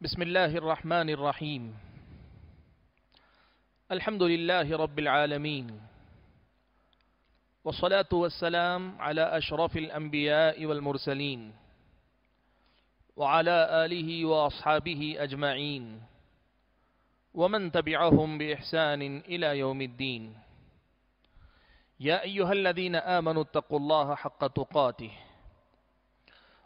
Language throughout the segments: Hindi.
بسم الله الرحمن الرحيم الحمد لله رب العالمين والصلاة والسلام على أشرف الأنبياء والمرسلين وعلى آله وأصحابه أجمعين ومن تبعهم بإحسان إلى يوم الدين يا أيها الذين آمنوا اتقوا الله حق تقاته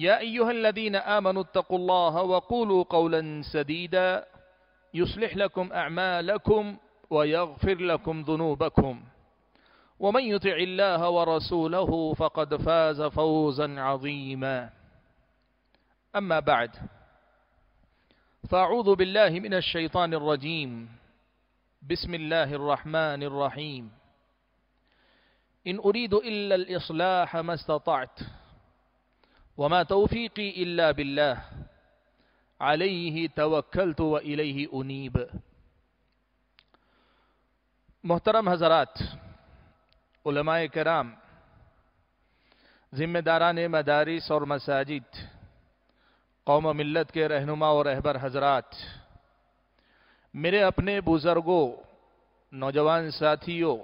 يا أيها الذين آمنوا اتقوا الله وقولوا قولا سديدا يصلح لكم أعمالكم ويغفر لكم ذنوبكم ومن يطع الله ورسوله فقد فاز فوزا عظيما أما بعد فأعوذ بالله من الشيطان الرجيم بسم الله الرحمن الرحيم إن أريد إلا الإصلاح ما استطعت वमा तौफीकी इल्ला बिल्लाह अलैहि तवक्कलतु व इलैहि उनीब मोहतरम हजरात उलमाए कराम ज़िम्मेदारान मदारिस और मसाजिद कौम मिलत के रहनुमा और रहबर हजरात मेरे अपने बुज़ुर्गों नौजवान साथियों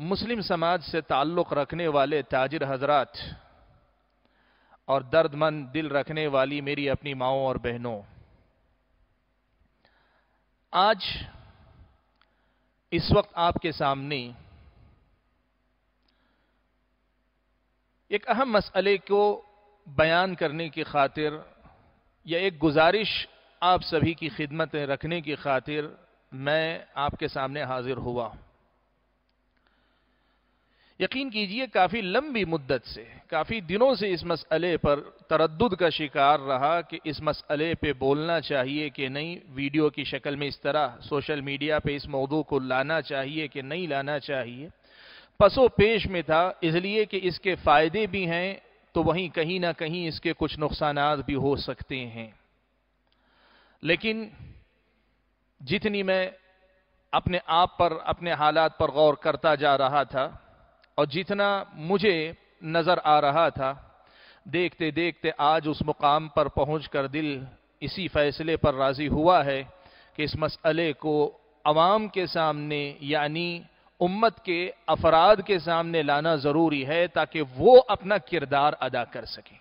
मुस्लिम समाज से ताल्लुक़ रखने वाले ताजिर हजरात और दर्दमंद दिल रखने वाली मेरी अपनी माओ और बहनों आज इस वक्त आपके सामने एक अहम मसले को बयान करने की खातिर या एक गुजारिश आप सभी की खिदमत रखने की खातिर मैं आपके सामने हाजिर हुआ यकीन कीजिए काफ़ी लंबी मुद्दत से काफ़ी दिनों से इस मसले पर तरद का शिकार रहा कि इस मसले पे बोलना चाहिए कि नहीं वीडियो की शक्ल में इस तरह सोशल मीडिया पे इस मौदू को लाना चाहिए कि नहीं लाना चाहिए पसो पेश में था इसलिए कि इसके फ़ायदे भी हैं तो वहीं कहीं ना कहीं इसके कुछ नुकसान भी हो सकते हैं लेकिन जितनी मैं अपने आप पर अपने हालात पर गौर करता जा रहा था और जितना मुझे नजर आ रहा था देखते देखते आज उस मुकाम पर पहुँच कर दिल इसी फैसले पर राज़ी हुआ है कि इस मसले को आवाम के सामने यानी उम्मत के अफराद के सामने लाना ज़रूरी है ताकि वो अपना किरदार अदा कर सकें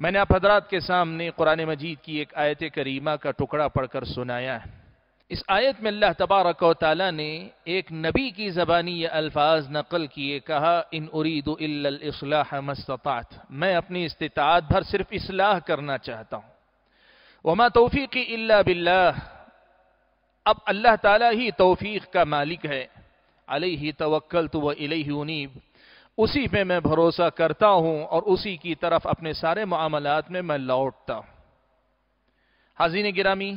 मैंने आप हजरात के सामने कुरान मजीद की एक आयत करीमा का टुकड़ा पढ़कर सुनाया है इस आयत में अल्लाह तबारक वाली ने एक नबी की ज़बानी या अल्फाज नकल किए कहा इन उरीदलाह मस्तात मैं अपनी इस्तात भर सिर्फ इसलाह करना चाहता हूँ वमा तोफ़ी की अल्ला बिल्ला अब अल्लाह ताला ही तोफ़ी का मालिक है अलही ही तवक्ल तो वही उनीब उसी पे मैं भरोसा करता हूँ और उसी की तरफ अपने सारे मामलात में मैं लौटता हूँ हाजिन गिरामी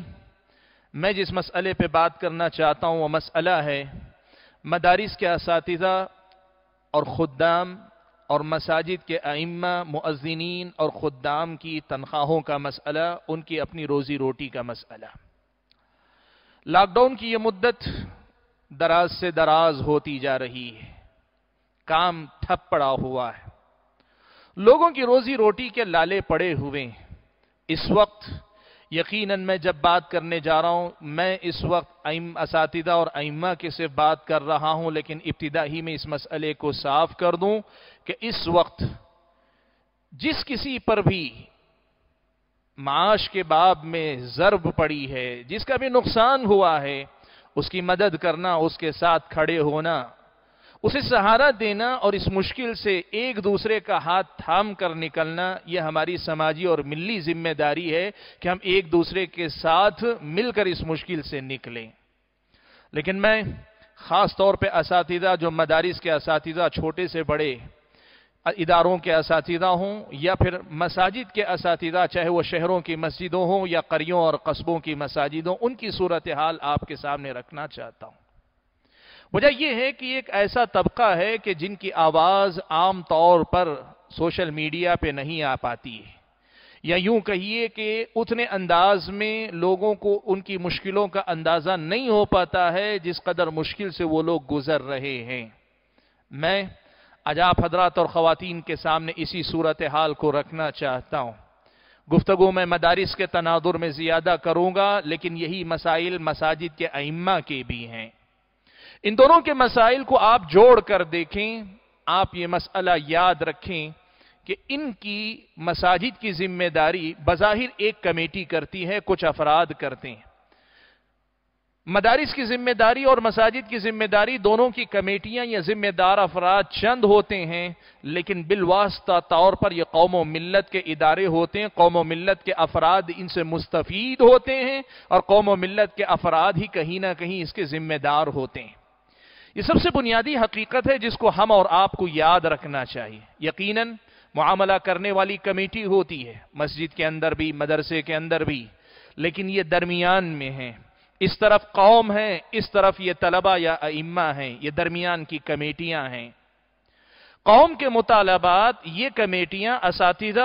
मैं जिस मसले पे बात करना चाहता हूँ वह मसला है मदारस के इस और ख़ुदाम और मसाजिद के आइम्मा मुआजिन और ख़ुदाम की तनख्वाहों का मसला उनकी अपनी रोज़ी रोटी का मसला लॉकडाउन की ये मुद्दत दराज से दराज होती जा रही है काम ठप पड़ा हुआ है लोगों की रोज़ी रोटी के लाले पड़े हुए हैं इस वक्त यकीनन मैं जब बात करने जा रहा हूँ मैं इस वक्त इसातदा और अइमा की सिर्फ बात कर रहा हूँ लेकिन इब्तदा ही में इस मसले को साफ कर दूँ कि इस वक्त जिस किसी पर भी माश के बाब में ज़रब पड़ी है जिसका भी नुकसान हुआ है उसकी मदद करना उसके साथ खड़े होना उसे सहारा देना और इस मुश्किल से एक दूसरे का हाथ थाम कर निकलना यह हमारी समाजी और मिली जिम्मेदारी है कि हम एक दूसरे के साथ मिलकर इस मुश्किल से निकलें लेकिन मैं ख़ास तौर पे इस जो मदारिस के इस छोटे से बड़े इदारों के इस हों या फिर मसाजिद के इस चाहे वह शहरों की मस्जिदों हों या करियों और कस्बों की मसाजिदों उनकी सूरत हाल आपके सामने रखना चाहता हूँ वजह यह है कि एक ऐसा तबका है कि जिनकी आवाज़ आम तौर पर सोशल मीडिया पे नहीं आ पाती है या यूं कहिए कि उतने अंदाज में लोगों को उनकी मुश्किलों का अंदाज़ा नहीं हो पाता है जिस कदर मुश्किल से वो लोग गुजर रहे हैं मैं अजाब हजरात और ख़वान के सामने इसी सूरत हाल को रखना चाहता हूँ गुफ्तु में मदारस के तनादुर में ज़्यादा करूँगा लेकिन यही मसाइल मसाजिद के अम्मा के भी हैं इन दोनों के मसाइल को आप जोड़ कर देखें आप ये मसला याद रखें कि इनकी मसाजिद की जिम्मेदारी बज़ाहिर एक कमेटी करती है कुछ अफराद करते हैं मदारिस की जिम्मेदारी और मसाजिद की जिम्मेदारी दोनों की कमेटियां या जिम्मेदार अफराद चंद होते हैं लेकिन बिलवास्ता तौर पर यह कौम मिलत के इदारे होते हैं कौम मिलत के अफराद इनसे मुस्तफ़ीद होते हैं और कौम मिलत के अफराद ही कहीं ना कहीं इसके जिम्मेदार होते हैं ये सबसे बुनियादी हकीकत है जिसको हम और आपको याद रखना चाहिए यकीनन मामला करने वाली कमेटी होती है मस्जिद के अंदर भी मदरसे के अंदर भी लेकिन ये दरमियान में है इस तरफ कौम है इस तरफ ये तलबा या अम्मा है ये दरमियान की कमेटियां हैं कौम के मुतालबात ये कमेटियां इस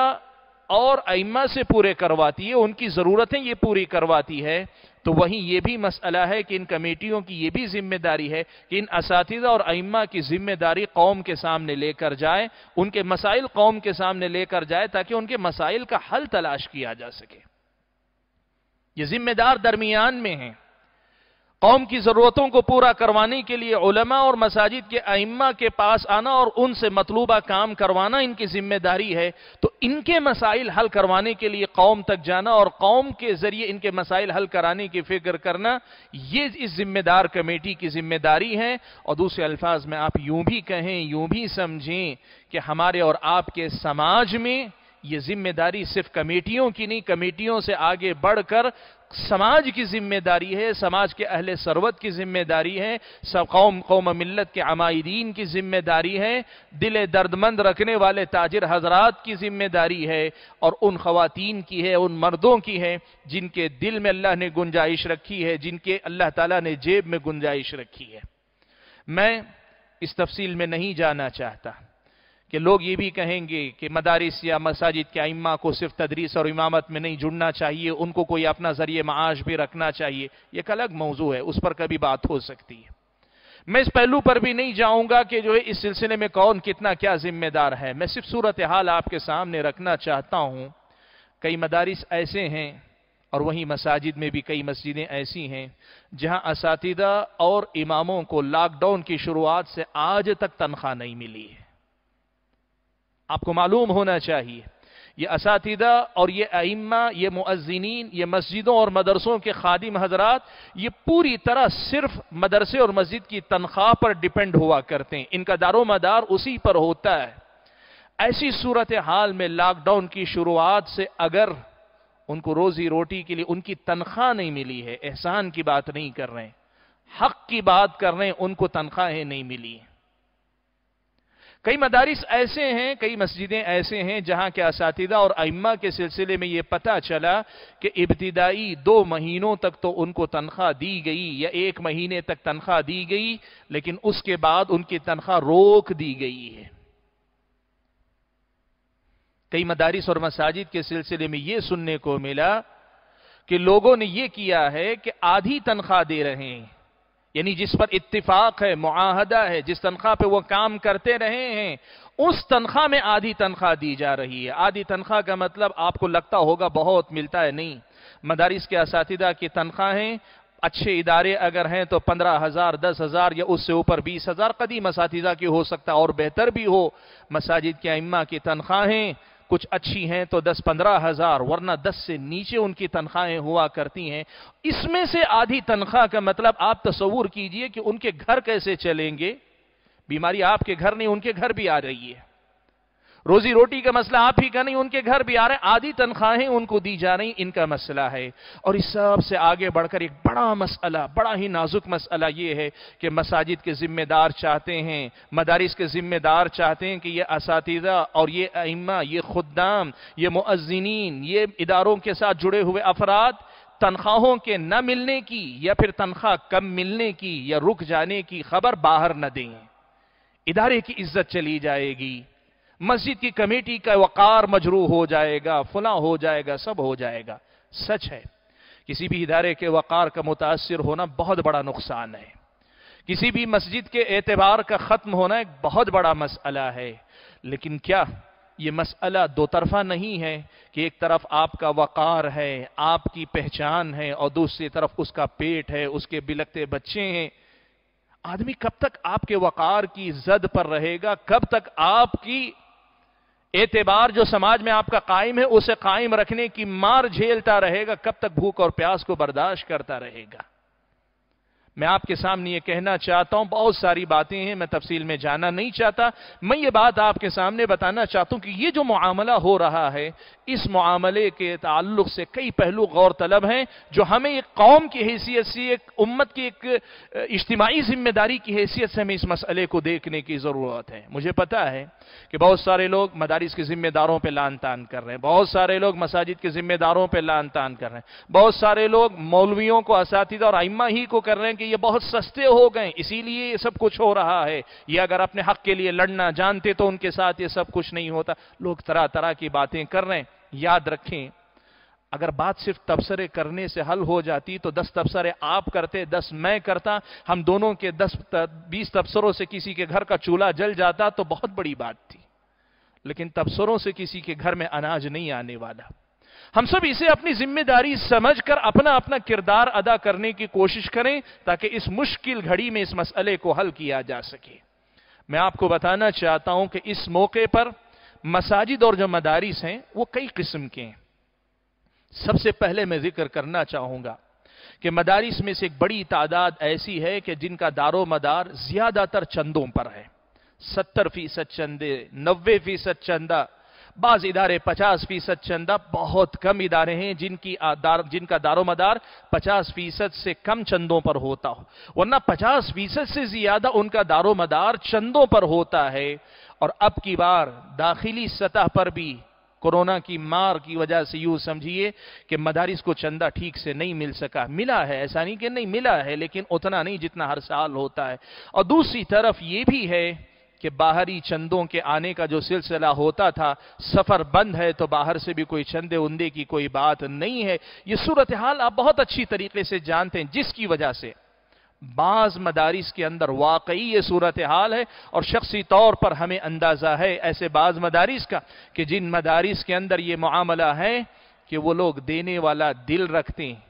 और अम्मा से पूरे करवाती है उनकी ज़रूरतें ये पूरी करवाती है तो वहीं ये भी मसला है कि इन कमेटियों की ये भी जिम्मेदारी है कि इन इस और अइमा की जिम्मेदारी कौम के सामने लेकर जाए उनके मसाइल कौम के सामने लेकर जाए ताकि उनके मसाइल का हल तलाश किया जा सके ये जिम्मेदार दरमियान में हैं कौम की ज़रूरतों को पूरा करवाने के लिए उलमा और मसाजिद के आइम्मा के पास आना और उनसे मतलूबा काम करवाना इनकी ज़िम्मेदारी है तो इनके मसाइल हल करवाने के लिए कौम तक जाना और कौम के ज़रिए इनके मसाइल हल कराने की फ़िक्र करना ये इस ज़िम्मेदार कमेटी की ज़िम्मेदारी है और दूसरे अल्फाज में आप यूं भी कहें यूं भी समझें कि हमारे और आपके समाज में ये जिम्मेदारी सिर्फ कमेटियों की नहीं कमेटियों से आगे बढ़कर समाज की जिम्मेदारी है समाज के अहले सरवत की जिम्मेदारी है सब कौम कौम मिलत के अमायदीन की जिम्मेदारी है दिल दर्दमंद रखने वाले ताजर हजरात की जिम्मेदारी है और उन खातन की है उन मर्दों की है जिनके दिल में अल्लाह ने गुंजाइश रखी है जिनके अल्लाह ताला ने जेब में गुंजाइश रखी है मैं इस तफसील में नहीं जाना चाहता कि लोग ये भी कहेंगे कि मदारिस या मसाजिद के आइमा को सिर्फ तदरीस और इमामत में नहीं जुड़ना चाहिए उनको कोई अपना जरिए माश भी रखना चाहिए यह एक अलग मौजू है उस पर कभी बात हो सकती है मैं इस पहलू पर भी नहीं जाऊंगा कि जो है इस सिलसिले में कौन कितना क्या जिम्मेदार है मैं सिर्फ सूरत हाल आपके सामने रखना चाहता हूं कई मदारिस ऐसे हैं और वहीं मसाजिद में भी कई मस्जिदें ऐसी हैं जहां इस और इमामों को लॉकडाउन की शुरुआत से आज तक तनख्वाह नहीं मिली है आपको मालूम होना चाहिए ये असातिदा और ये आइम्मा ये मुआजिन ये मस्जिदों और मदरसों के खादिम हजरात ये पूरी तरह सिर्फ मदरसे और मस्जिद की तनख्वाह पर डिपेंड हुआ करते हैं इनका दारोमदार उसी पर होता है ऐसी सूरत हाल में लॉकडाउन की शुरुआत से अगर उनको रोजी रोटी के लिए उनकी तनख्वाह नहीं मिली है एहसान की बात नहीं कर रहे हैं हक की बात कर रहे हैं उनको तनख्वाहें नहीं मिली है कई मदारस ऐसे हैं कई मस्जिदें ऐसे हैं जहां के इसातदा और अम्मा के सिलसिले में ये पता चला कि इब्तदाई दो महीनों तक तो उनको तनख्वाह दी गई या एक महीने तक तनख्वाह दी गई लेकिन उसके बाद उनकी तनख्वाह रोक दी गई है कई मदारस और मसाजिद के सिलसिले में ये सुनने को मिला कि लोगों ने यह किया है कि आधी तनख्वाह दे रहे हैं यानी जिस पर इत्तिफाक है मुआहदा है जिस तनख्वाह पे वो काम करते रहे हैं उस तनख्वाह में आधी तनख्वाह दी जा रही है आधी तनख्वाह का मतलब आपको लगता होगा बहुत मिलता है नहीं मदारिस के इस की तनख्वाहें अच्छे इदारे अगर हैं तो पंद्रह हज़ार दस हज़ार या उससे ऊपर बीस हज़ार कदीम इस की हो सकता है और बेहतर भी हो मसाजिद के अम्मा की तनख्वाहें कुछ अच्छी हैं तो दस पंद्रह हजार वरना दस से नीचे उनकी तनख्वाहें हुआ करती हैं इसमें से आधी तनख्वाह का मतलब आप तस्वूर कीजिए कि उनके घर कैसे चलेंगे बीमारी आपके घर नहीं उनके घर भी आ रही है रोजी रोटी का मसला आप ही का नहीं उनके घर भी आ रहे हैं आधी तनख्वाहें उनको दी जा रही इनका मसला है और इस सब से आगे बढ़कर एक बड़ा मसला बड़ा ही नाजुक मसला ये है कि मसाजिद के जिम्मेदार चाहते हैं मदारिस के जिम्मेदार चाहते हैं कि ये इस और ये अम्मा ये खुदाम ये मुआजिन ये इदारों के साथ जुड़े हुए अफराद तनख्वाहों के न मिलने की या फिर तनख्वाह कम मिलने की या रुक जाने की खबर बाहर न दें इदारे की इज्जत चली जाएगी मस्जिद की कमेटी का वकार मजरू हो जाएगा फला हो जाएगा सब हो जाएगा सच है किसी भी इदारे के वकार का मुतासर होना बहुत बड़ा नुकसान है किसी भी मस्जिद के एतबार का ख़त्म होना एक बहुत बड़ा मसला है लेकिन क्या ये मसला दो तरफा नहीं है कि एक तरफ आपका वक़ार है आपकी पहचान है और दूसरी तरफ उसका पेट है उसके बिलकते बच्चे हैं आदमी कब तक आपके वक़ार की जद पर रहेगा कब तक आपकी एतबार जो समाज में आपका कायम है उसे कायम रखने की मार झेलता रहेगा कब तक भूख और प्यास को बर्दाश्त करता रहेगा मैं आपके सामने ये कहना चाहता हूं बहुत सारी बातें हैं मैं तफसील में जाना नहीं चाहता मैं ये बात आपके सामने बताना चाहता हूं कि ये जो मामला हो रहा है इस मामले के ताल्लुक से कई पहलू गौर तलब हैं जो हमें एक कौम की हैसियत से एक उम्मत की एक इज्तमाही जिम्मेदारी की हैसियत से हमें इस मसले को देखने की ज़रूरत है मुझे पता है कि बहुत सारे लोग मदारिस के जिम्मेदारों पर लान तान कर रहे हैं बहुत सारे लोग मसाजिद के जिम्मेदारों पर लान तान कर रहे हैं बहुत सारे लोग मौलवियों को इस और आइमा ही को कर रहे हैं कि कि ये बहुत सस्ते हो गए इसीलिए ये सब कुछ हो रहा है ये अगर अपने हक के लिए लड़ना जानते तो उनके साथ ये सब कुछ नहीं होता लोग तरह तरह की बातें कर रहे हैं याद रखें अगर बात सिर्फ तबसरे करने से हल हो जाती तो दस तबसरे आप करते दस मैं करता हम दोनों के दस बीस तबसरों से किसी के घर का चूल्हा जल जाता तो बहुत बड़ी बात थी लेकिन तबसरों से किसी के घर में अनाज नहीं आने वाला हम सब इसे अपनी जिम्मेदारी समझकर अपना अपना किरदार अदा करने की कोशिश करें ताकि इस मुश्किल घड़ी में इस मसले को हल किया जा सके मैं आपको बताना चाहता हूं कि इस मौके पर मसाजिद और जो मदारिस हैं वो कई किस्म के हैं सबसे पहले मैं जिक्र करना चाहूंगा कि मदारिस में से एक बड़ी तादाद ऐसी है कि जिनका दारो मदार ज्यादातर चंदों पर है सत्तर फीसद चंदे नब्बे फीसद चंदा बाज इदारे पचास फीसद चंदा बहुत कम इदारे हैं जिनकी दार, जिनका दारोमदार पचास फीसद से कम चंदों पर होता हो वरना पचास फीसद से ज्यादा उनका दारोमदार चंदों पर होता है और अब की बार दाखिली सतह पर भी कोरोना की मार की वजह से यूं समझिए कि मदारिस को चंदा ठीक से नहीं मिल सका मिला है ऐसा नहीं कि नहीं मिला है लेकिन उतना नहीं जितना हर साल होता है और दूसरी तरफ ये भी है कि बाहरी चंदों के आने का जो सिलसिला होता था सफ़र बंद है तो बाहर से भी कोई चंदे उंदे की कोई बात नहीं है ये सूरत हाल आप बहुत अच्छी तरीके से जानते हैं जिसकी वजह से बाज मदारिस के अंदर वाकई ये सूरत हाल है और शख्सी तौर पर हमें अंदाज़ा है ऐसे बाज मदारिस का कि जिन मदारिस के अंदर ये मामला है कि वो लोग देने वाला दिल रखते हैं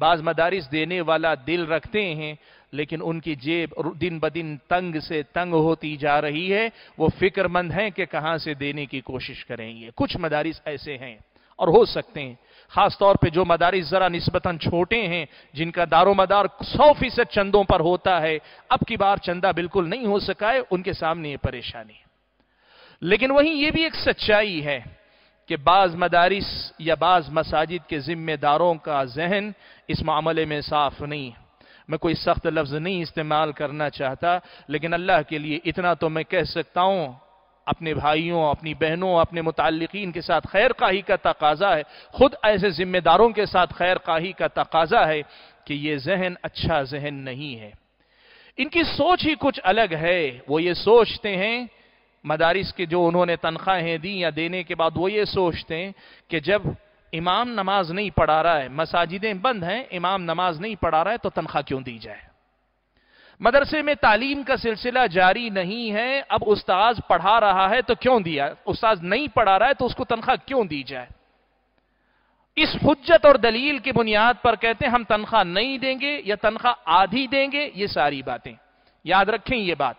बाज मदारिस देने वाला दिल रखते हैं लेकिन उनकी जेब दिन ब दिन तंग से तंग होती जा रही है वो फिक्रमंद हैं कि कहां से देने की कोशिश करेंगे कुछ मदारिस ऐसे हैं और हो सकते हैं खास तौर पे जो मदारिस ज़रा नस्बता छोटे हैं जिनका दारो मदार सौ फीसद चंदों पर होता है अब की बार चंदा बिल्कुल नहीं हो सका है उनके सामने ये परेशानी लेकिन वहीं ये भी एक सच्चाई है कि बाज़ मदारिस या बाज़ मसाजिद के ज़िम्मेदारों का जहन इस मामले में साफ नहीं है मैं कोई सख्त लफ्ज़ नहीं इस्तेमाल करना चाहता लेकिन अल्लाह के लिए इतना तो मैं कह सकता हूँ अपने भाइयों अपनी बहनों अपने मुतालिकीन के साथ खैर काही का तकाजा है खुद ऐसे जिम्मेदारों के साथ खैर काही का तकाजा है कि ये जहन अच्छा जहन नहीं है इनकी सोच ही कुछ अलग है वो ये सोचते हैं मदारिस के जो उन्होंने तनख्वाहें दी या देने के बाद वो ये सोचते हैं कि जब इमाम नमाज नहीं पढ़ा रहा है मसाजिदें बंद हैं इमाम नमाज नहीं पढ़ा रहा है तो तनख्वाह क्यों दी जाए मदरसे में तालीम का सिलसिला जारी नहीं है अब उस्ताज पढ़ा रहा है तो क्यों दिया उस्ताज नहीं पढ़ा रहा है तो उसको तनख्वाह क्यों दी जाए इस हजत और दलील की बुनियाद पर कहते हैं हम तनख्वाह नहीं देंगे या तनख्वाह आधी देंगे ये सारी बातें याद रखें ये बात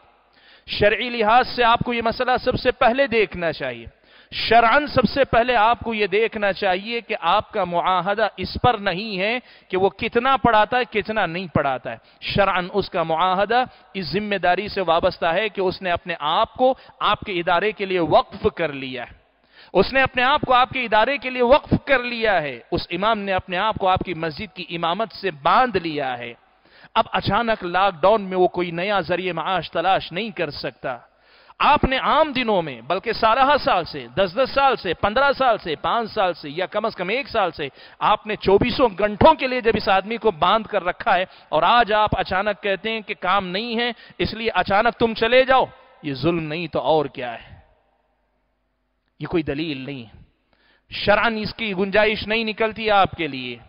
शर्य लिहाज से आपको यह मसला सबसे पहले देखना चाहिए शरण सबसे पहले आपको यह देखना चाहिए कि आपका मुआहदा इस पर नहीं है कि वो कितना पढ़ाता है कितना नहीं पढ़ाता है शरअन उसका मुआहदा इस जिम्मेदारी से वाबस्ता है कि उसने अपने आप को आपके इदारे के लिए वक्फ कर लिया है उसने अपने आप को आपके इदारे के लिए वक्फ कर लिया है उस इमाम ने अपने आप को आपकी मस्जिद की इमामत से बांध लिया है अब अचानक लॉकडाउन में वो कोई नया जरिए माश तलाश नहीं कर सकता आपने आम दिनों में बल्कि सारह साल से दस दस साल से पंद्रह साल से पांच साल से या कम से कम एक साल से आपने चौबीसों घंटों के लिए जब इस आदमी को बांध कर रखा है और आज आप अचानक कहते हैं कि काम नहीं है इसलिए अचानक तुम चले जाओ ये जुल्म नहीं तो और क्या है ये कोई दलील नहीं शरान इसकी गुंजाइश नहीं निकलती आपके लिए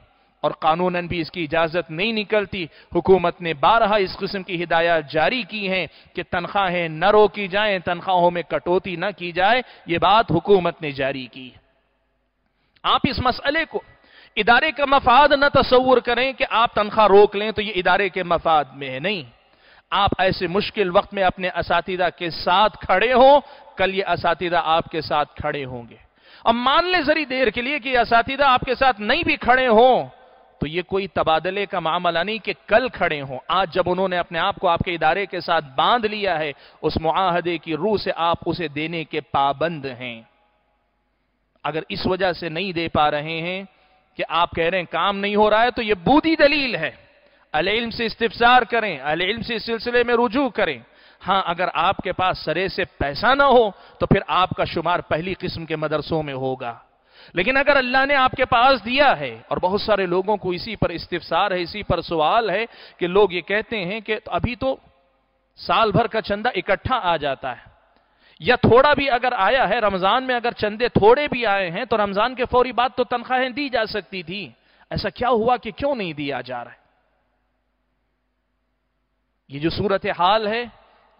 और कानूनन भी इसकी इजाज़त नहीं निकलती हुकूमत ने बारह इस किस्म की हिदायत जारी की हैं कि तनख्वाहें न रोकी जाए तनख्वाहों में कटौती न की जाए ये बात हुकूमत ने जारी की आप इस मसले को इदारे का मफाद न तस्वूर करें कि आप तनख्वाह रोक लें तो ये इदारे के मफाद में है नहीं आप ऐसे मुश्किल वक्त में अपने असातिदा के साथ खड़े हों कल ये असातिदा आपके साथ खड़े होंगे अब मान ले जरी देर के लिए कि असातिदा आपके साथ नहीं भी खड़े हों तो ये कोई तबादले का मामला नहीं कि कल खड़े हों आज जब उन्होंने अपने आप को आपके इदारे के साथ बांध लिया है उस मुआहदे की रूह से आप उसे देने के पाबंद हैं अगर इस वजह से नहीं दे पा रहे हैं कि आप कह रहे हैं काम नहीं हो रहा है तो यह बूदी दलील है अल इल्म से इस्तफसार करें अल इल्म से इस सिलसिले में रुजू करें हां अगर आपके पास सरे से पैसा ना हो तो फिर आपका शुमार पहली किस्म के मदरसों में होगा लेकिन अगर अल्लाह ने आपके पास दिया है और बहुत सारे लोगों को इसी पर इस्तफसार है इसी पर सवाल है कि लोग ये कहते हैं कि अभी तो साल भर का चंदा इकट्ठा आ जाता है या थोड़ा भी अगर आया है रमजान में अगर चंदे थोड़े भी आए हैं तो रमजान के फौरी बाद तो तनख्वाहें दी जा सकती थी ऐसा क्या हुआ कि क्यों नहीं दिया जा रहा है ये जो सूरत हाल है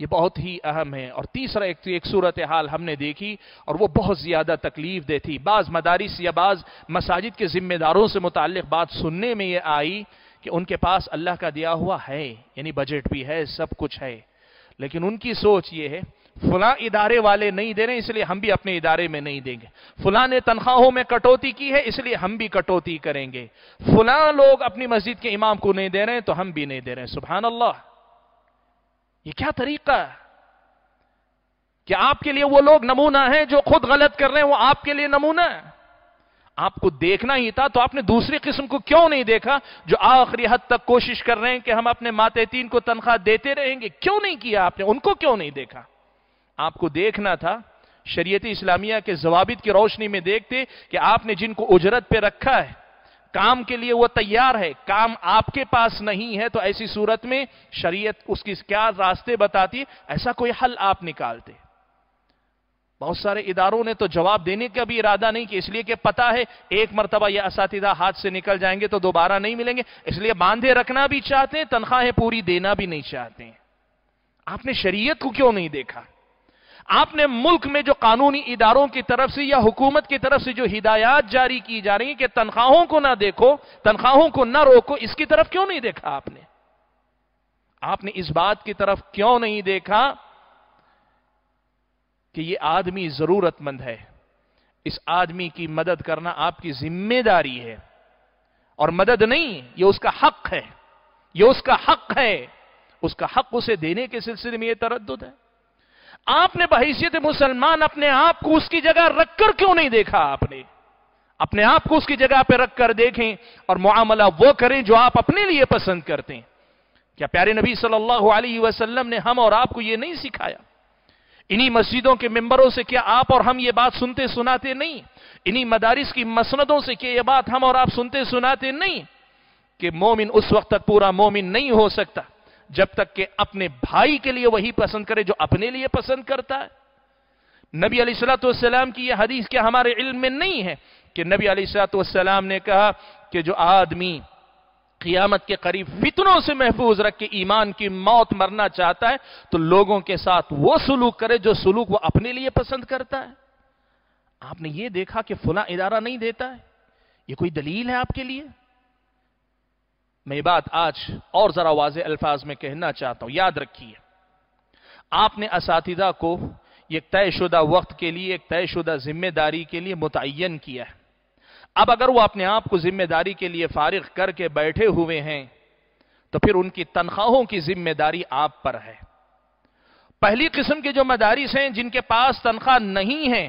ये बहुत ही अहम है और तीसरा एक, एक सूरत हाल हमने देखी और वह बहुत ज़्यादा तकलीफ दे थी बाज़ मदारिस या बाज़ मसाजिद के ज़िम्मेदारों से मुतल बात सुनने में ये आई कि उनके पास अल्लाह का दिया हुआ है यानी बजट भी है सब कुछ है लेकिन उनकी सोच ये है फला इदारे वाले नहीं दे रहे इसलिए हम भी अपने इदारे में नहीं देंगे फलां ने तनख्वाहों में कटौती की है इसलिए हम भी कटौती करेंगे फला लोग अपनी मस्जिद के इमाम को नहीं दे रहे हैं तो हम भी नहीं दे रहे हैं ये क्या तरीका है कि आपके लिए वो लोग नमूना है जो खुद गलत कर रहे हैं वो आपके लिए नमूना है आपको देखना ही था तो आपने दूसरी किस्म को क्यों नहीं देखा जो आखिरी हद तक कोशिश कर रहे हैं कि हम अपने माते तीन को तनख्वाह देते रहेंगे क्यों नहीं किया आपने उनको क्यों नहीं देखा आपको देखना था शरीयत इस्लामिया के जवाबित की रोशनी में देखते कि आपने जिनको उजरत पे रखा है काम के लिए वो तैयार है काम आपके पास नहीं है तो ऐसी सूरत में शरीयत उसकी क्या रास्ते बताती ऐसा कोई हल आप निकालते बहुत सारे इदारों ने तो जवाब देने का भी इरादा नहीं किया इसलिए कि पता है एक मरतबा यह इसातदा हाथ से निकल जाएंगे तो दोबारा नहीं मिलेंगे इसलिए बांधे रखना भी चाहते हैं तनख्वाहें पूरी देना भी नहीं चाहते आपने शरीयत को क्यों नहीं देखा आपने मुल्क में जो कानूनी इदारों की तरफ से या हुकूमत की तरफ से जो हिदायत जारी की जा रही है कि तनख्वाहों को ना देखो तनख्वाहों को ना रोको इसकी तरफ क्यों नहीं देखा आपने आपने इस बात की तरफ क्यों नहीं देखा कि यह आदमी जरूरतमंद है इस आदमी की मदद करना आपकी जिम्मेदारी है और मदद नहीं यह उसका हक है यह उसका हक है उसका हक उसे देने के सिलसिले में यह तरद है आपने बहसीत मुसलमान अपने आप को उसकी जगह रखकर क्यों नहीं देखा आपने अपने आप को उसकी जगह पर रखकर देखें और मामला वो करें जो आप अपने लिए पसंद करते हैं क्या प्यारे नबी सल्लल्लाहु अलैहि वसल्लम ने हम और आपको यह नहीं सिखाया इन्हीं मस्जिदों के मेंबरों से क्या आप और हम ये बात सुनते सुनाते नहीं इन्हीं मदारिस की मसनदों से क्या ये बात हम और आप सुनते सुनाते नहीं कि मोमिन उस वक्त तक पूरा मोमिन नहीं हो सकता जब तक कि अपने भाई के लिए वही पसंद करे जो अपने लिए पसंद करता है नबी अलीसलाम की यह हदीस क्या हमारे इल्म में नहीं है कि नबी अलीसलाम ने कहा कि जो आदमी क़ियामत के करीब फितनों से महफूज रख के ईमान की मौत मरना चाहता है तो लोगों के साथ वो सुलूक करे जो सुलूक वो अपने लिए पसंद करता है आपने ये देखा कि फुला इदारा नहीं देता है ये कोई दलील है आपके लिए मैं बात आज और ज़रा वाज अल्फाज में कहना चाहता हूं याद रखिए आपने इस को एक तयशुदा वक्त के लिए एक तयशुदा जिम्मेदारी के लिए मुतन किया है अब अगर वो अपने आप को जिम्मेदारी के लिए फारिग करके बैठे हुए हैं तो फिर उनकी तनख्वाहों की जिम्मेदारी आप पर है पहली किस्म के जो मदारिस हैं जिनके पास तनख्वाह नहीं है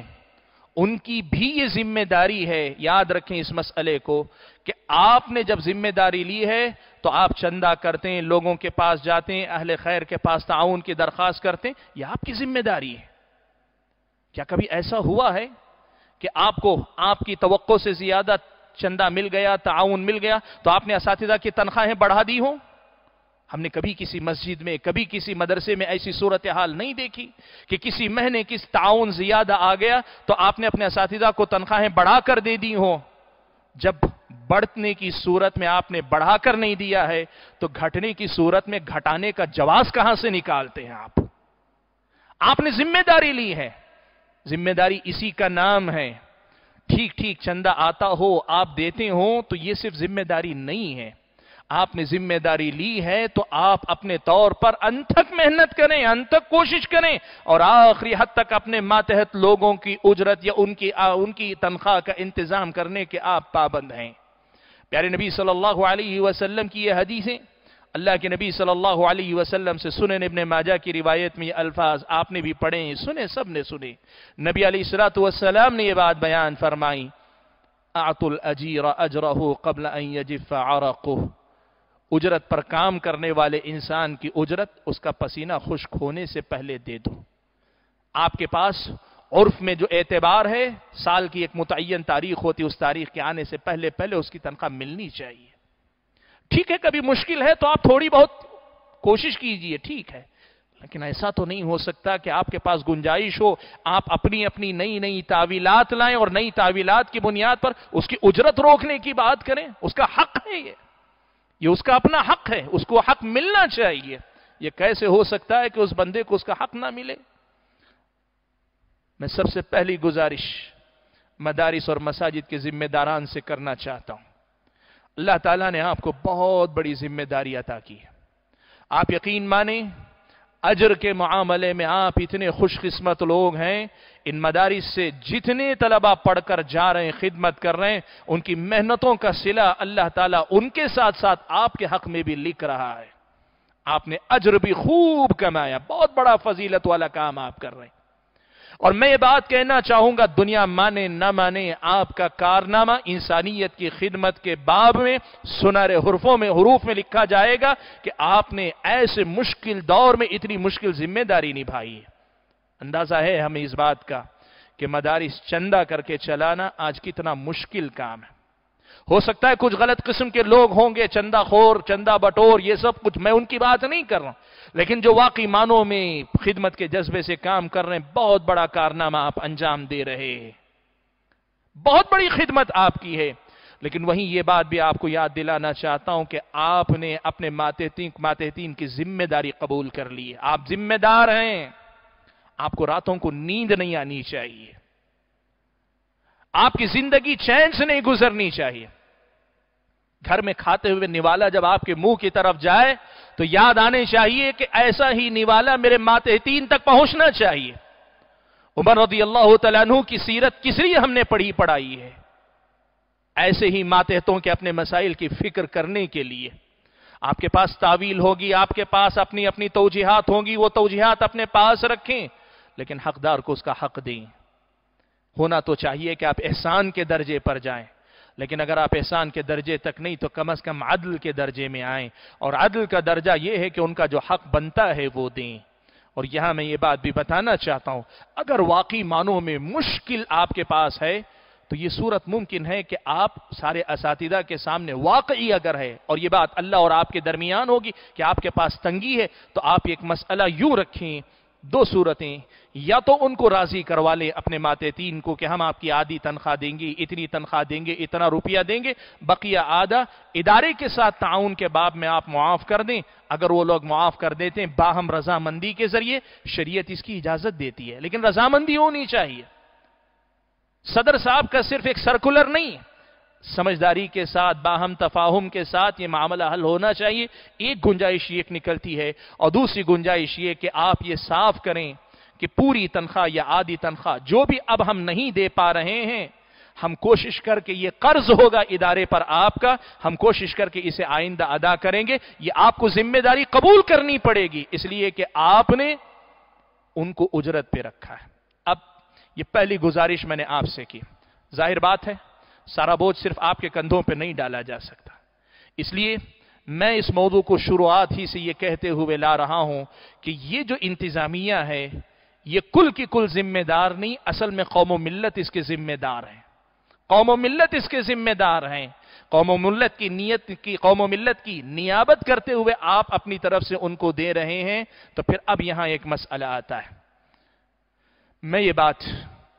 उनकी भी ये जिम्मेदारी है याद रखें इस मसले को कि आपने जब जिम्मेदारी ली है तो आप चंदा करते हैं लोगों के पास जाते हैं अहल खैर के पास ताउन की दरख्वास्त करते हैं यह आपकी जिम्मेदारी है क्या कभी ऐसा हुआ है कि आपको आपकी तो से ज्यादा चंदा मिल गया ताउन मिल गया तो आपने इस की तनख्वाहें बढ़ा दी हों हमने कभी किसी मस्जिद में कभी किसी मदरसे में ऐसी सूरत हाल नहीं देखी कि किसी महीने किस ताउन ज्यादा आ गया तो आपने अपने इस को तनख्वाहें बढ़ाकर दे दी हो जब बढ़ने की सूरत में आपने बढ़ाकर नहीं दिया है तो घटने की सूरत में घटाने का जवाब कहां से निकालते हैं आप आपने जिम्मेदारी ली है जिम्मेदारी इसी का नाम है ठीक ठीक चंदा आता हो आप देते हो तो यह सिर्फ जिम्मेदारी नहीं है आपने जिम्मेदारी ली है तो आप अपने तौर पर अंतक मेहनत करें अंतक कोशिश करें और आखिरी हद तक अपने मातहत लोगों की उजरत या उनकी आ, उनकी तनख्वाह का इंतजाम करने के आप पाबंद हैं प्यारे नबी सल्लल्लाहु अलैहि वसल्लम की यह हदीसें अल्लाह के नबी सल्लल्लाहु अलैहि वसल्लम से सुने इब्ने माजा की रिवायत में ये अल्फाज आपने भी पढ़े सुने सब ने सुने नबी अलैहिस्सलात वसलाम ने यह बात बयान फरमाई आतुल अजीरा अजरहु कबल अन यजिफ उजरत पर काम करने वाले इंसान की उजरत उसका पसीना खुश्क होने से पहले दे दो आपके पास उर्फ में जो एतबार है साल की एक मुतन तारीख होती उस तारीख के आने से पहले पहले उसकी तनख्वाह मिलनी चाहिए ठीक है कभी मुश्किल है तो आप थोड़ी बहुत कोशिश कीजिए ठीक है लेकिन ऐसा तो नहीं हो सकता कि आपके पास गुंजाइश हो आप अपनी अपनी नई नई तावीलात लाएं और नई तावीलात की बुनियाद पर उसकी उजरत रोकने की बात करें उसका हक है ये ये उसका अपना हक है उसको हक मिलना चाहिए ये कैसे हो सकता है कि उस बंदे को उसका हक ना मिले मैं सबसे पहली गुजारिश मदारिस और मसाजिद के जिम्मेदारान से करना चाहता हूं अल्लाह ताला ने आपको बहुत बड़ी जिम्मेदारी अता की है आप यकीन माने अजर के मामले में आप इतने खुशकिस्मत लोग हैं इन मदारिस से जितने तलबा पढ़कर जा रहे हैं खिदमत कर रहे हैं उनकी मेहनतों का सिला अल्लाह ताला उनके साथ साथ आपके हक में भी लिख रहा है आपने अजर भी खूब कमाया बहुत बड़ा फजीलत वाला काम आप कर रहे हैं और मैं ये बात कहना चाहूंगा दुनिया माने ना माने आपका कारनामा इंसानियत की खिदमत के बाब में सुनारे हरफों में हरूफ में लिखा जाएगा कि आपने ऐसे मुश्किल दौर में इतनी मुश्किल जिम्मेदारी निभाई है अंदाजा है हमें इस बात का कि मदारिस चंदा करके चलाना आज कितना मुश्किल काम है हो सकता है कुछ गलत किस्म के लोग होंगे चंदा खोर चंदा बटोर ये सब कुछ मैं उनकी बात नहीं कर रहा हूं लेकिन जो वाकई मानों में खिदमत के जज्बे से काम कर रहे हैं बहुत बड़ा कारनामा आप अंजाम दे रहे हैं बहुत बड़ी खिदमत आपकी है लेकिन वहीं ये बात भी आपको याद दिलाना चाहता हूं कि आपने अपने मातहतीन मातहतीन की जिम्मेदारी कबूल कर ली आप जिम्मेदार हैं आपको रातों को नींद नहीं आनी चाहिए आपकी जिंदगी चैन से नहीं गुजरनी चाहिए घर में खाते हुए निवाला जब आपके मुंह की तरफ जाए तो याद आने चाहिए कि ऐसा ही निवाला मेरे तीन तक पहुंचना चाहिए उमर रदी अल्लाह तला की सीरत किस लिए हमने पढ़ी पढ़ाई है ऐसे ही मातहतों के अपने मसाइल की फिक्र करने के लिए आपके पास तावील होगी आपके पास अपनी अपनी तोजीहात होगी वो तोजीहात अपने पास रखें लेकिन हकदार को उसका हक दें होना तो चाहिए कि आप एहसान के दर्जे पर जाएं लेकिन अगर आप एहसान के दर्जे तक नहीं तो कम अज कम अदल के दर्जे में आए और अदल का दर्जा यह है कि उनका जो हक बनता है वो दें और यहां मैं ये बात भी बताना चाहता हूं अगर वाकई मानों में मुश्किल आपके पास है तो ये सूरत मुमकिन है कि आप सारे इसातदा के सामने वाकई अगर है और ये बात अल्लाह और आपके दरमियान होगी कि आपके पास तंगी है तो आप एक मसला यूं रखें दो सूरतें या तो उनको राजी करवा ले अपने माते तीन को कि हम आपकी आधी तनख्वाह देंगे इतनी तनख्वाह देंगे इतना रुपया देंगे बकिया आधा इदारे के साथ ताउन के बाब में आप मुआफ कर दें अगर वो लोग मुआफ कर देते हैं बाहम रजामंदी के जरिए शरीयत इसकी इजाजत देती है लेकिन रजामंदी होनी चाहिए सदर साहब का सिर्फ एक सर्कुलर नहीं है समझदारी के साथ बाहम तफाहम के साथ ये मामला हल होना चाहिए एक गुंजाइश ये निकलती है और दूसरी गुंजाइश ये कि आप ये साफ करें कि पूरी तनख्वाह या आधी तनख्वाह जो भी अब हम नहीं दे पा रहे हैं हम कोशिश करके ये कर्ज होगा इदारे पर आपका हम कोशिश करके इसे आइंदा अदा करेंगे ये आपको जिम्मेदारी कबूल करनी पड़ेगी इसलिए कि आपने उनको उजरत पे रखा है अब ये पहली गुजारिश मैंने आपसे की जाहिर बात है सारा बोझ सिर्फ आपके कंधों पर नहीं डाला जा सकता इसलिए मैं इस मौजू को शुरुआत ही से ये कहते हुए ला रहा हूं कि ये जो इंतजामिया है ये कुल की कुल जिम्मेदार नहीं असल में कौम मिल्लत इसके जिम्मेदार हैं कौम मिलत इसके जिम्मेदार हैं कौम मिल्लत की नीयत की कौम मिल्लत की नियाबत करते हुए आप अपनी तरफ से उनको दे रहे हैं तो फिर अब यहां एक मसला आता है मैं ये बात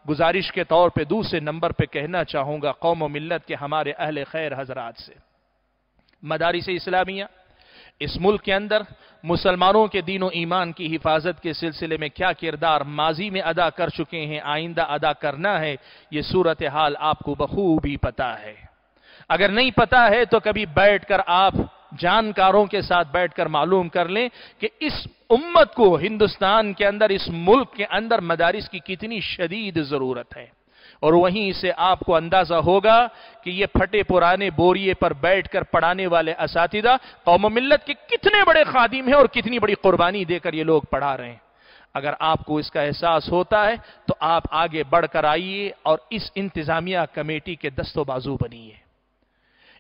गुजारिश के तौर पे दूसरे नंबर पे कहना चाहूंगा कौम मिल्लत के हमारे अहल खैर हजरात से मदारिस इस्लामिया इस मुल्क के अंदर मुसलमानों के दीनों ईमान की हिफाजत के सिलसिले में क्या किरदार माजी में अदा कर चुके हैं आइंदा अदा करना है ये सूरत हाल आपको बखूबी पता है अगर नहीं पता है तो कभी बैठ कर आप जानकारों के साथ बैठकर मालूम कर लें कि इस उम्मत को हिंदुस्तान के अंदर इस मुल्क के अंदर मदारिस की कितनी शदीद जरूरत है और वहीं से आपको अंदाजा होगा कि ये फटे पुराने बोरिए पर बैठकर पढ़ाने वाले इसातदा कौम मिलत के कितने बड़े खादिम हैं और कितनी बड़ी कुर्बानी देकर ये लोग पढ़ा रहे हैं अगर आपको इसका एहसास होता है तो आप आगे बढ़कर आइए और इस इंतजामिया कमेटी के दस्तोबाजू बनिए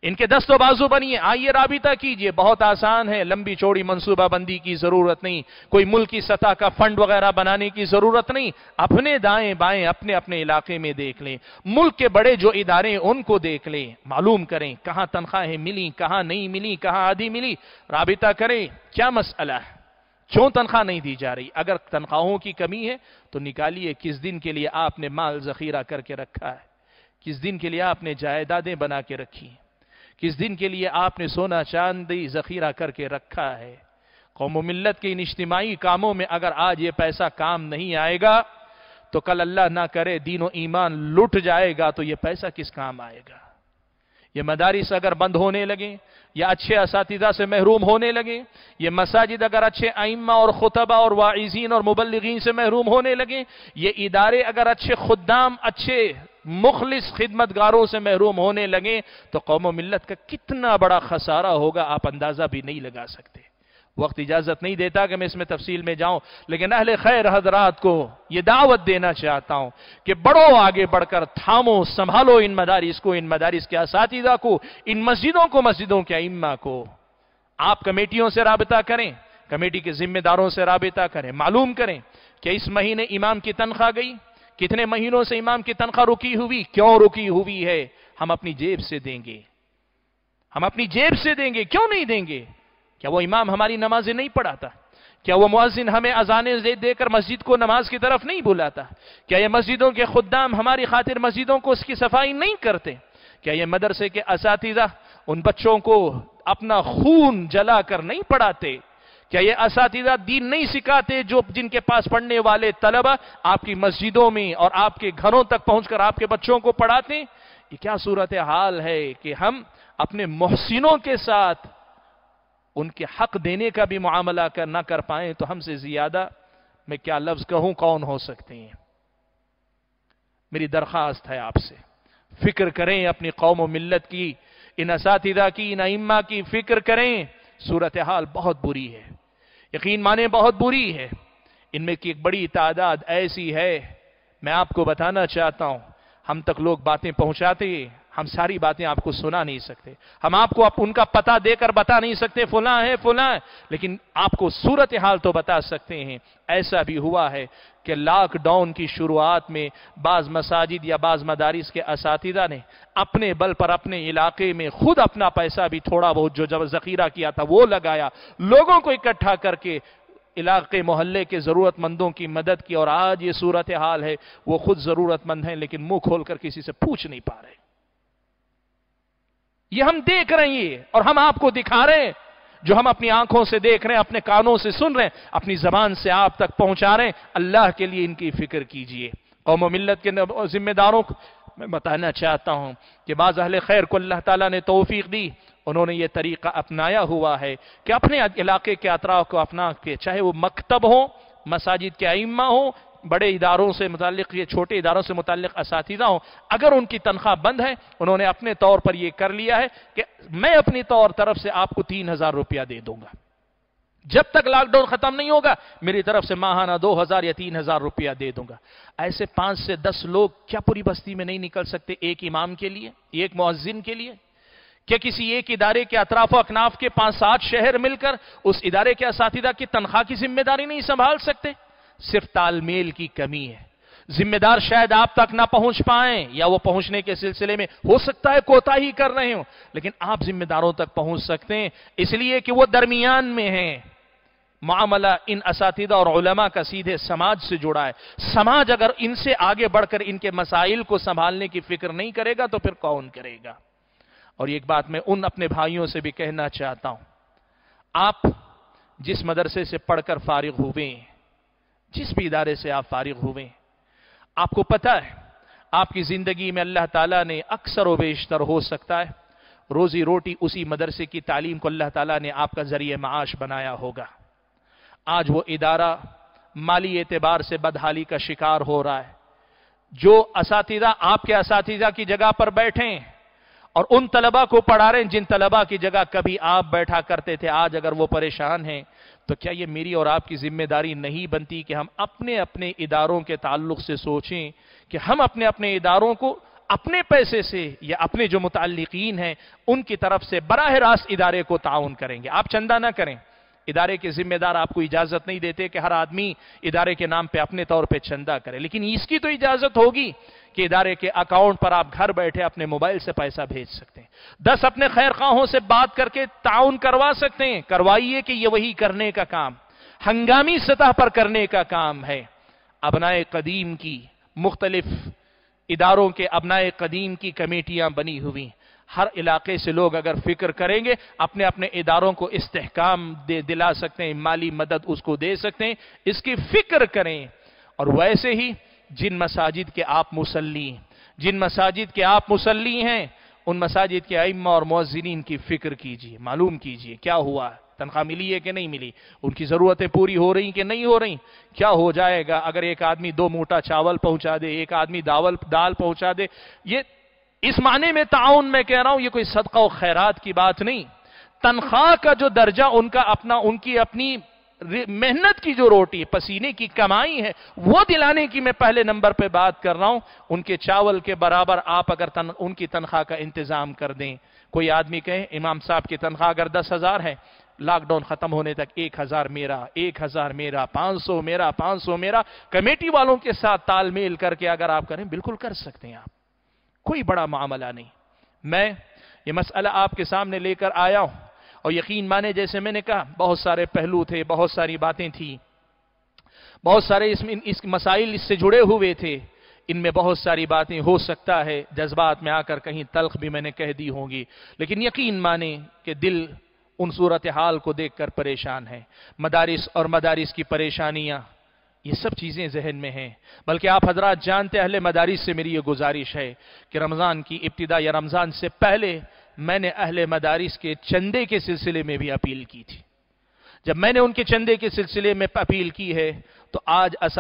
इनके दस्तों बाजू बनिए आइए राबिता कीजिए बहुत आसान है लंबी चौड़ी मनसूबाबंदी की जरूरत नहीं कोई मुल्क की सतह का फंड वगैरह बनाने की जरूरत नहीं अपने दाएं बाएं अपने अपने इलाके में देख लें मुल्क के बड़े जो इदारे उनको देख लें मालूम करें कहां तनख्वाहें मिली कहां नहीं मिली कहां आधी मिली राबिता करें क्या मसला है क्यों तनख्वाह नहीं दी जा रही अगर तनख्वाहों की कमी है तो निकालिए किस दिन के लिए आपने माल जखीरा करके रखा है किस दिन के लिए आपने जायदादें बना के रखी हैं किस दिन के लिए आपने सोना चांदी जखीरा करके रखा है कौम मिल्लत के इन इज्तमाही कामों में अगर आज ये पैसा काम नहीं आएगा तो कल अल्लाह ना करे दीन ईमान लुट जाएगा तो ये पैसा किस काम आएगा ये मदारिस अगर बंद होने लगे या अच्छे इस से महरूम होने लगे ये मसाजिद अगर अच्छे आइम्मा और खुतबा और वाइजीन और मुबलगिन से महरूम होने लगे ये इदारे अगर अच्छे खुदाम अच्छे मुखलिस खिदमतगारों से महरूम होने लगे तो कौम मिलत का कितना बड़ा खसारा होगा आप अंदाजा भी नहीं लगा सकते वक्त इजाजत नहीं देता कि मैं इसमें तफसील में जाऊं लेकिन अहल खैर हजरात को यह दावत देना चाहता हूं कि बड़ो आगे बढ़कर थामो संभालो इन मदारिस को इन मदारिस के इसातीजा को इन मस्जिदों को मस्जिदों के इम्मा को आप कमेटियों से राबता करें कमेटी के जिम्मेदारों से राबता करें मालूम करें कि इस महीने इमाम की तनख्वाह गई कितने महीनों से इमाम की तनख्वाह रुकी हुई क्यों रुकी हुई है हम अपनी जेब से देंगे हम अपनी जेब से देंगे क्यों नहीं देंगे क्या वो इमाम हमारी नमाजें नहीं पढ़ाता क्या वो मुआजिन हमें अजाने दे देकर मस्जिद को नमाज की तरफ नहीं बुलाता क्या ये मस्जिदों के खुदाम हमारी खातिर मस्जिदों को उसकी सफाई नहीं करते क्या ये मदरसे के इस उन बच्चों को अपना खून जला कर नहीं पढ़ाते क्या ये इसातीजा दीन नहीं सिखाते जो जिनके पास पढ़ने वाले तलब आपकी मस्जिदों में और आपके घरों तक पहुंचकर आपके बच्चों को पढ़ाते ये क्या सूरत हाल है कि हम अपने मोहसिनों के साथ उनके हक देने का भी मामला कर ना कर पाए तो हमसे ज्यादा मैं क्या लफ्ज कहूं कौन हो सकते हैं मेरी दरखास्त है आपसे फिक्र करें अपनी कौम मिल्लत की इन इसदा की इन इम्मा की फिक्र करें सूरत हाल बहुत बुरी है यकीन माने बहुत बुरी है इनमें की एक बड़ी तादाद ऐसी है मैं आपको बताना चाहता हूं हम तक लोग बातें पहुंचाते हम सारी बातें आपको सुना नहीं सकते हम आपको आप उनका पता देकर बता नहीं सकते फुला है फुला है लेकिन आपको सूरत हाल तो बता सकते हैं ऐसा भी हुआ है कि लॉकडाउन की शुरुआत में बाज़ मसाजिद या बाज़ मदारिस के इस ने अपने बल पर अपने इलाके में खुद अपना पैसा भी थोड़ा बहुत जो जब जखीरा किया था वो लगाया लोगों को इकट्ठा करके इलाके मोहल्ले के ज़रूरतमंदों की मदद की और आज ये सूरत हाल है वो खुद ज़रूरतमंद हैं लेकिन मुंह खोलकर किसी से पूछ नहीं पा रहे ये हम देख रहे हैं और हम आपको दिखा रहे हैं जो हम अपनी आंखों से देख रहे हैं अपने कानों से सुन रहे हैं अपनी जबान से आप तक पहुंचा रहे हैं अल्लाह के लिए इनकी फिक्र कीजिए कौम मिलत के जिम्मेदारों को मैं बताना चाहता हूं कि बाज अहल खैर को अल्लाह ताला ने तोफीक दी उन्होंने ये तरीका अपनाया हुआ है कि अपने इलाके के अतरा को अपना के चाहे वो मकतब हो मसाजिद के आइमा हो बड़े इदारों से मुतक ये छोटे इदारों से मुतक इसातीजा हों अगर उनकी तनख्वाह बंद है उन्होंने अपने तौर पर यह कर लिया है कि मैं अपनी तौर तरफ से आपको तीन हजार रुपया दे दूंगा जब तक लॉकडाउन खत्म नहीं होगा मेरी तरफ से माहाना दो हजार या तीन हजार रुपया दे दूंगा ऐसे पांच से दस लोग क्या पूरी बस्ती में नहीं निकल सकते एक इमाम के लिए एक मुआजिन के लिए क्या किसी एक इदारे के अतराफ अकनाफ के पांच सात शहर मिलकर उस इदारे के इस की तनख्वाह की जिम्मेदारी नहीं संभाल सकते सिर्फ तालमेल की कमी है जिम्मेदार शायद आप तक ना पहुंच पाए या वो पहुंचने के सिलसिले में हो सकता है कोताही कर रहे हो लेकिन आप जिम्मेदारों तक पहुंच सकते हैं इसलिए कि वो दरमियान में हैं मामला इन असातिदा और उलमा का सीधे समाज से जुड़ा है समाज अगर इनसे आगे बढ़कर इनके मसाइल को संभालने की फिक्र नहीं करेगा तो फिर कौन करेगा और एक बात मैं उन अपने भाइयों से भी कहना चाहता हूं आप जिस मदरसे से पढ़कर फारिग हुए हैं जिस भी इदारे से आप फारिग हुए आपको पता है आपकी ज़िंदगी में अल्लाह ताला ने अक्सर व बेशतर हो सकता है रोज़ी रोटी उसी मदरसे की तालीम को अल्लाह ताला ने आपका ज़रिए माश बनाया होगा आज वो इदारा माली एतबार से बदहाली का शिकार हो रहा है जो इस आपके इस की जगह पर बैठे हैं और उन तलबा को पढ़ा रहे हैं जिन तलबा की जगह कभी आप बैठा करते थे आज अगर वो परेशान हैं तो क्या ये मेरी और आपकी जिम्मेदारी नहीं बनती कि हम अपने अपने इदारों के ताल्लुक से सोचें कि हम अपने अपने इदारों को अपने पैसे से या अपने जो मुतलकिन हैं उनकी तरफ से बरह रास्त इदारे को ताउन करेंगे आप चंदा ना करें इदारे के जिम्मेदार आपको इजाजत नहीं देते कि हर आदमी इदारे के नाम पे अपने तौर पे चंदा करे लेकिन इसकी तो इजाजत होगी कि इदारे के अकाउंट पर आप घर बैठे अपने मोबाइल से पैसा भेज सकते हैं दस अपने खैर खाहों से बात करके ताउन करवा सकते हैं करवाइए कि ये वही करने का काम हंगामी सतह पर करने का काम है अबनाए कदीम की मुख्तलिफ इदारों के अबनाए कदीम की कमेटियां बनी हुई हर इलाके से लोग अगर फिक्र करेंगे अपने अपने इदारों को इस्तेकाम दे दिला सकते हैं माली मदद उसको दे सकते हैं इसकी फिक्र करें और वैसे ही जिन मसाजिद के आप मुसल्ली जिन मसाजिद के आप मुसल्ली हैं उन मसाजिद के अम्मा और मोजिन की फिक्र कीजिए मालूम कीजिए क्या हुआ तनख्वाह मिली है कि नहीं मिली उनकी ज़रूरतें पूरी हो रही कि नहीं हो रही क्या हो जाएगा अगर एक आदमी दो मोटा चावल पहुंचा दे एक आदमी दावल दाल पहुंचा दे ये इस माने में ताउन में कह रहा हूं ये कोई सदका और खैरात की बात नहीं तनख्वाह का जो दर्जा उनका अपना उनकी अपनी मेहनत की जो रोटी पसीने की कमाई है वो दिलाने की मैं पहले नंबर पे बात कर रहा हूं उनके चावल के बराबर आप अगर तन, उनकी तनख्वाह का इंतजाम कर दें कोई आदमी कहे इमाम साहब की तनख्वाह अगर दस हजार है लॉकडाउन खत्म होने तक एक हजार मेरा एक हजार मेरा पांच सौ मेरा पांच सौ मेरा कमेटी वालों के साथ तालमेल करके अगर आप करें बिल्कुल कर सकते हैं आप कोई बड़ा मामला नहीं मैं ये मसला आपके सामने लेकर आया हूं और यकीन माने जैसे मैंने कहा बहुत सारे पहलू थे बहुत सारी बातें थी बहुत सारे इसमें इस मसाइल इससे जुड़े हुए थे इनमें बहुत सारी बातें हो सकता है जज्बात में आकर कहीं तलख भी मैंने कह दी होंगी लेकिन यकीन माने कि दिल उन सूरत हाल को देखकर परेशान है मदारिस और मदारिस की परेशानियां ये सब चीज़ें जहन में हैं बल्कि आप हजरात जानते अहले मदारिस से मेरी ये गुजारिश है कि रमज़ान की इब्तदा या रमज़ान से पहले मैंने अहले मदारिस के चंदे के सिलसिले में भी अपील की थी जब मैंने उनके चंदे के सिलसिले में अपील की है तो आज इस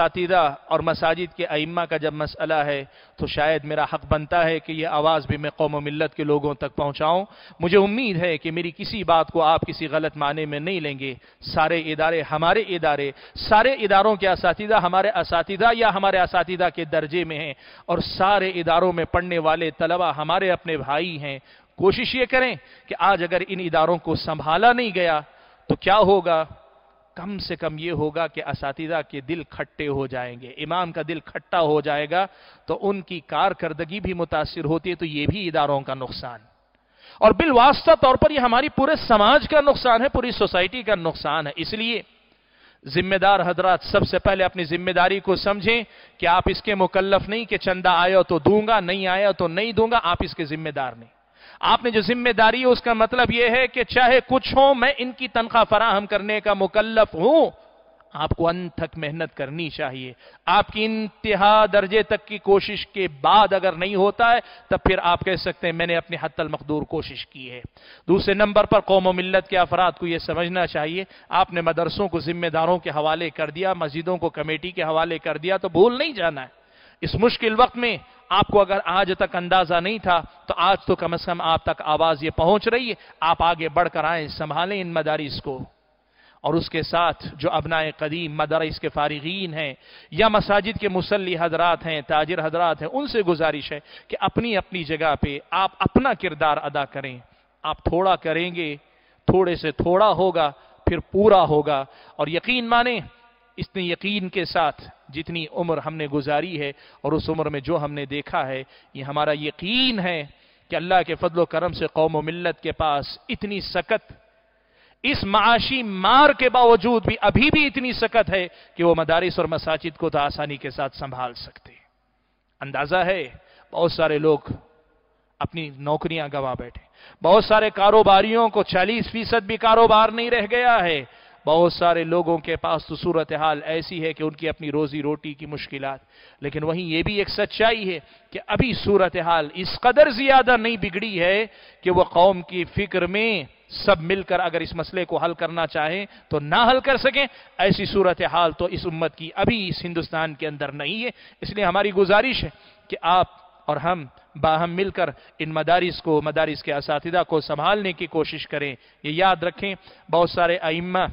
और मसाजिद के अइम्मा का जब मसला है तो शायद मेरा हक बनता है कि यह आवाज़ भी मैं कौम मिलत के लोगों तक पहुँचाऊँ मुझे उम्मीद है कि मेरी किसी बात को आप किसी गलत माने में नहीं लेंगे सारे इदारे हमारे इदारे सारे इदारों के इस हमारे इस या हमारे इस के दर्जे में हैं और सारे इदारों में पढ़ने वाले तलबा हमारे अपने भाई हैं कोशिश ये करें कि आज अगर इन इदारों को संभाला नहीं गया तो क्या होगा कम से कम ये होगा कि इस के दिल खट्टे हो जाएंगे इमाम का दिल खट्टा हो जाएगा तो उनकी कारकर्दगी भी मुतासर होती है तो ये भी इदारों का नुकसान और बिलवास्ता तौर पर यह हमारी पूरे समाज का नुकसान है पूरी सोसाइटी का नुकसान है इसलिए जिम्मेदार हजरात सबसे पहले अपनी जिम्मेदारी को समझें कि आप इसके मुकल्लफ नहीं कि चंदा आया तो दूंगा नहीं आया तो नहीं दूंगा आप इसके जिम्मेदार नहीं आपने जो जिम्मेदारी है उसका मतलब यह है कि चाहे कुछ हो मैं इनकी तनख्वाह फराहम करने का मुकल्लफ हूं आपको अनथक मेहनत करनी चाहिए आपकी इंतहा दर्जे तक की कोशिश के बाद अगर नहीं होता है तब फिर आप कह सकते हैं मैंने अपनी हतल मकदूर कोशिश की है दूसरे नंबर पर कौम मिल्लत के अफराद को यह समझना चाहिए आपने मदरसों को जिम्मेदारों के हवाले कर दिया मस्जिदों को कमेटी के हवाले कर दिया तो भूल नहीं जाना है इस मुश्किल वक्त में आपको अगर आज तक अंदाजा नहीं था तो आज तो कम से कम आप तक आवाज ये पहुंच रही है आप आगे बढ़कर आए संभालें इन मदारिस को और उसके साथ जो अबनाए कदीम मदारिस के फारिगीन हैं या मसाजिद के मुसल्ली हजरात हैं ताजिर हजरात हैं उनसे गुजारिश है कि अपनी अपनी जगह पे आप अपना किरदार अदा करें आप थोड़ा करेंगे थोड़े से थोड़ा होगा फिर पूरा होगा और यकीन माने इसने यकीन के साथ जितनी उम्र हमने गुजारी है और उस उम्र में जो हमने देखा है ये हमारा यकीन है कि अल्लाह के फजलो करम से कौम मिल्लत के पास इतनी सकत इस माशी मार के बावजूद भी अभी भी इतनी सकत है कि वो मदारिस और मसाजिद को तो आसानी के साथ संभाल सकते अंदाजा है बहुत सारे लोग अपनी नौकरियां गंवा बैठे बहुत सारे कारोबारियों को 40 फीसद भी कारोबार नहीं रह गया है बहुत सारे लोगों के पास तो सूरत हाल ऐसी है कि उनकी अपनी रोज़ी रोटी की मुश्किल लेकिन वहीं ये भी एक सच्चाई है कि अभी सूरत हाल इस कदर ज़्यादा नहीं बिगड़ी है कि वह कौम की फ़िक्र में सब मिलकर अगर इस मसले को हल करना चाहें तो ना हल कर सकें ऐसी सूरत हाल तो इस उम्मत की अभी इस हिंदुस्तान के अंदर नहीं है इसलिए हमारी गुजारिश है कि आप और हम बाहम मिलकर इन मदारिस को मदारिस के इस को संभालने की कोशिश करें ये याद रखें बहुत सारे आइम्मा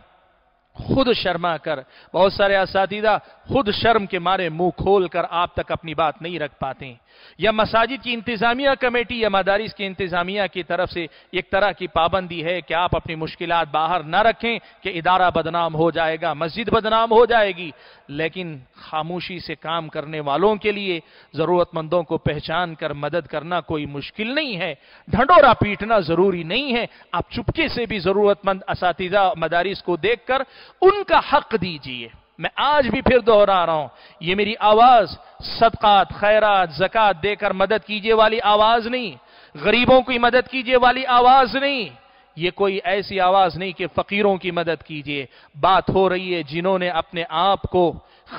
खुद शर्मा कर बहुत सारे इसातीदा खुद शर्म के मारे मुंह खोल कर आप तक अपनी बात नहीं रख पाते या मसाजिद की इंतजामिया कमेटी या मदारिस की इंतजामिया की तरफ से एक तरह की पाबंदी है कि आप अपनी मुश्किल बाहर ना रखें कि इदारा बदनाम हो जाएगा मस्जिद बदनाम हो जाएगी लेकिन खामोशी से काम करने वालों के लिए ज़रूरतमंदों को पहचान कर मदद करना कोई मुश्किल नहीं है ढंडोरा पीटना ज़रूरी नहीं है आप चुपके से भी ज़रूरतमंद इस मदारिस को देख कर उनका हक दीजिए मैं आज भी फिर दोहरा रहा हूं यह मेरी आवाज सदकात खैरात जक़ात देकर मदद कीजिए वाली आवाज नहीं गरीबों की मदद कीजिए वाली आवाज नहीं ये कोई ऐसी आवाज नहीं कि फकीरों की मदद कीजिए बात हो रही है जिन्होंने अपने आप को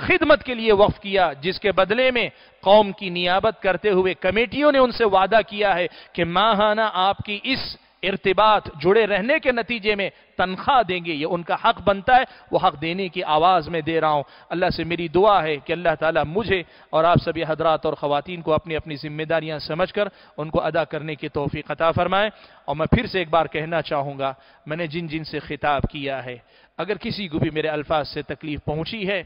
खिदमत के लिए वफ किया जिसके बदले में कौम की नियाबत करते हुए कमेटियों ने उनसे वादा किया है कि माहाना आपकी इस इर्तबात जुड़े रहने के नतीजे में तनख्वाह देंगे ये उनका हक बनता है वो हक देने की आवाज़ में दे रहा हूँ अल्लाह से मेरी दुआ है कि अल्लाह ताला मुझे और आप सभी हजरात और ख़वान को अपनी अपनी जिम्मेदारियाँ समझ कर उनको अदा करने की तोहफ़ी अता फरमाएं और मैं फिर से एक बार कहना चाहूँगा मैंने जिन जिन से खिताब किया है अगर किसी को भी मेरे अल्फाज से तकलीफ़ पहुँची है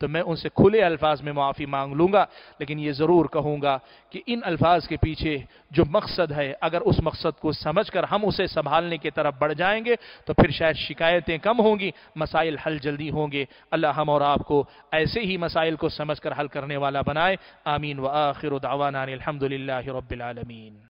तो मैं उनसे खुले अल्फाज में माफ़ी मांग लूँगा लेकिन ये ज़रूर कहूँगा कि इन अल्फाज के पीछे जो मकसद है अगर उस मकसद को समझ कर हम उसे संभालने की तरफ बढ़ जाएंगे तो फिर शायद शिकायतें कम होंगी मसाइल हल जल्दी होंगे अल्लाह हम और आपको ऐसे ही मसाइल को समझ कर हल करने वाला बनाए आमीन व आखिर दावाना अलहमदिल्ला रबालमीन